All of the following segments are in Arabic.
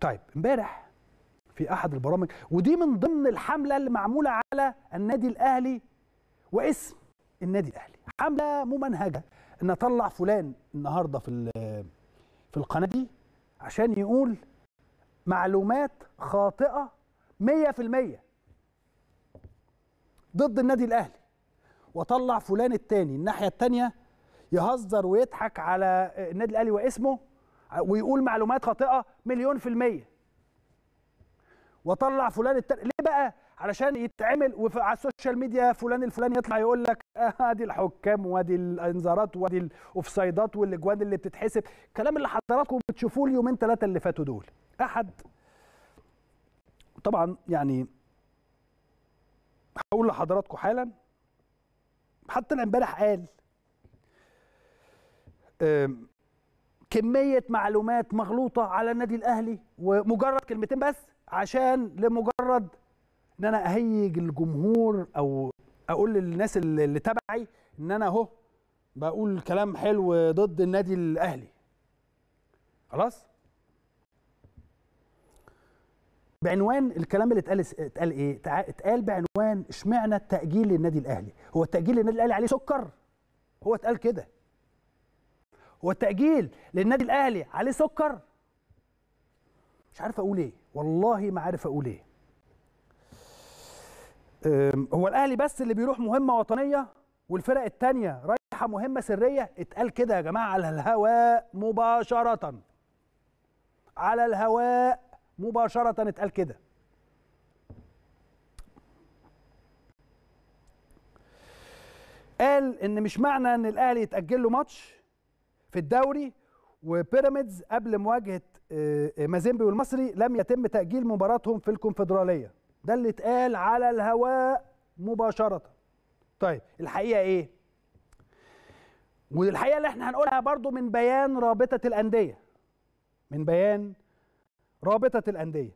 طيب امبارح في احد البرامج ودي من ضمن الحمله اللي معموله على النادي الاهلي واسم النادي الاهلي حمله ممنهجه ان اطلع فلان النهارده في في القناه دي عشان يقول معلومات خاطئه 100% ضد النادي الاهلي واطلع فلان الثاني الناحيه الثانيه يهزر ويضحك على النادي الاهلي واسمه ويقول معلومات خاطئه مليون في الميه واطلع فلان التاني ليه بقى علشان يتعمل على السوشيال ميديا فلان الفلاني يطلع يقول لك ادي آه الحكام وادي الانذارات وادي الاوفسايدات والاجوان اللي بتتحسب الكلام اللي حضراتكم بتشوفوه اليومين ثلاثه اللي فاتوا دول احد طبعا يعني هقول لحضراتكم حالا حتى امبارح قال كميه معلومات مغلوطه على النادي الاهلي ومجرد كلمتين بس عشان لمجرد ان انا اهيج الجمهور او اقول للناس اللي تبعي ان انا اهو بقول كلام حلو ضد النادي الاهلي خلاص بعنوان الكلام اللي اتقال اتقال ايه؟ اتقال بعنوان اشمعنى التأجيل للنادي الاهلي؟ هو التأجيل للنادي الاهلي عليه سكر؟ هو اتقال كده هو التأجيل للنادي الأهلي عليه سكر مش عارف أقول إيه والله ما عارف أقول إيه هو الأهلي بس اللي بيروح مهمة وطنية والفرق التانية رايحة مهمة سرية اتقال كده يا جماعة على الهواء مباشرة على الهواء مباشرة اتقال كده قال ان مش معنى ان الاهلي يتاجل له ماتش في الدوري وبيراميدز قبل مواجهه آه، آه، مازيمبي والمصري لم يتم تاجيل مباراتهم في الكونفدراليه ده اللي اتقال على الهواء مباشره طيب الحقيقه ايه والحقيقه اللي احنا هنقولها برضو من بيان رابطه الانديه من بيان رابطه الانديه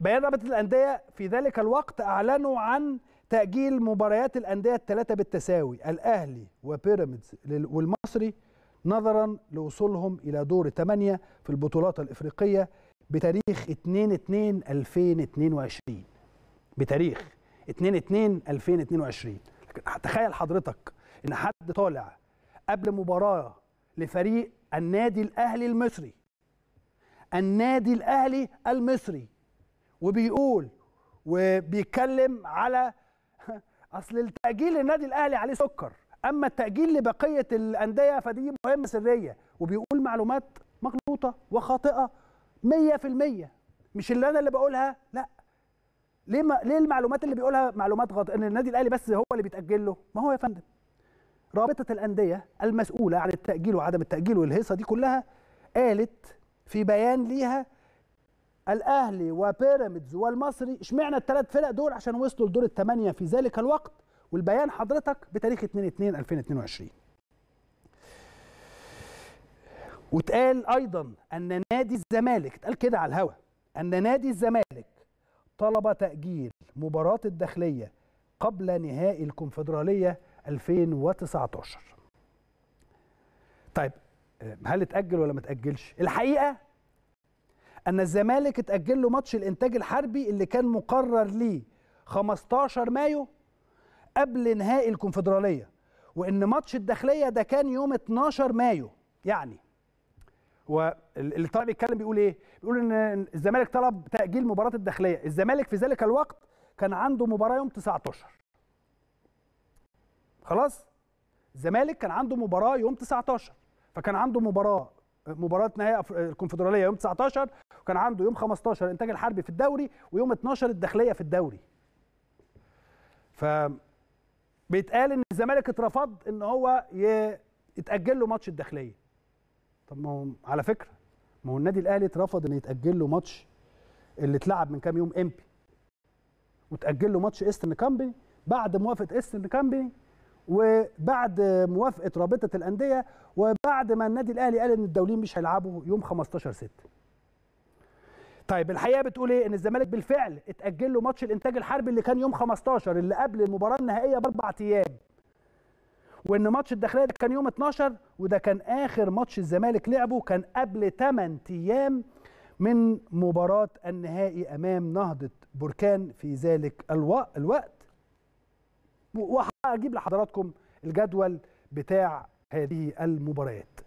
بيان رابطه الانديه في ذلك الوقت اعلنوا عن تأجيل مباريات الأندية الثلاثة بالتساوي الأهلي وبيراميدز والمصري نظرا لوصولهم إلى دور ثمانية في البطولات الإفريقية بتاريخ 2/2/2022 بتاريخ 2/2/2022 تخيل حضرتك إن حد طالع قبل مباراة لفريق النادي الأهلي المصري النادي الأهلي المصري وبيقول وبيتكلم على اصل التاجيل للنادي الاهلي عليه سكر اما التاجيل لبقيه الانديه فدي مهمه سريه وبيقول معلومات مغلوطه وخاطئه 100% مش اللي انا اللي بقولها لا ليه ما ليه المعلومات اللي بيقولها معلومات غلط ان النادي الاهلي بس هو اللي بيتاجل له ما هو يا فندم رابطه الانديه المسؤوله عن التاجيل وعدم التاجيل والهيصه دي كلها قالت في بيان ليها الاهلي وبيراميدز والمصري اشمعنى الثلاث فرق دول عشان وصلوا لدور الثمانيه في ذلك الوقت والبيان حضرتك بتاريخ 2 2 2022 واتقال ايضا ان نادي الزمالك اتقال كده على الهوا ان نادي الزمالك طلب تاجيل مباراه الداخليه قبل نهائي الكونفدراليه 2019 طيب آه، هل اتاجل ولا ما اتاجلش الحقيقه ان الزمالك اتاجل له ماتش الانتاج الحربي اللي كان مقرر ليه 15 مايو قبل نهائي الكونفدراليه وان ماتش الداخليه ده كان يوم 12 مايو يعني واللي طالع بيتكلم بيقول ايه بيقول ان الزمالك طلب تاجيل مباراه الداخليه الزمالك في ذلك الوقت كان عنده مباراه يوم 19 خلاص الزمالك كان عنده مباراه يوم 19 فكان عنده مباراه مباراه نهائي الكونفدراليه يوم 19 وكان عنده يوم 15 الانتاج الحربي في الدوري ويوم 12 الداخليه في الدوري ف بيتقال ان الزمالك اترفض ان هو يتاجل له ماتش الداخليه طب ما هو على فكره ما هو النادي الاهلي اترفض ان يتاجل له ماتش اللي اتلعب من كام يوم امبي وتاجل له ماتش ايسترن كامبي بعد موافقه ايسترن كامبي وبعد موافقه رابطه الانديه وبعد ما النادي الاهلي قال ان الدوليين مش هيلعبوا يوم 15 6 طيب الحقيقه بتقول ايه ان الزمالك بالفعل اتاجل له ماتش الانتاج الحربي اللي كان يوم 15 اللي قبل المباراه النهائيه باربع ايام وان ماتش الداخليه ده كان يوم 12 وده كان اخر ماتش الزمالك لعبه كان قبل 8 ايام من مباراه النهائي امام نهضه بركان في ذلك الوقت وهجيب لحضراتكم الجدول بتاع هذه المباريات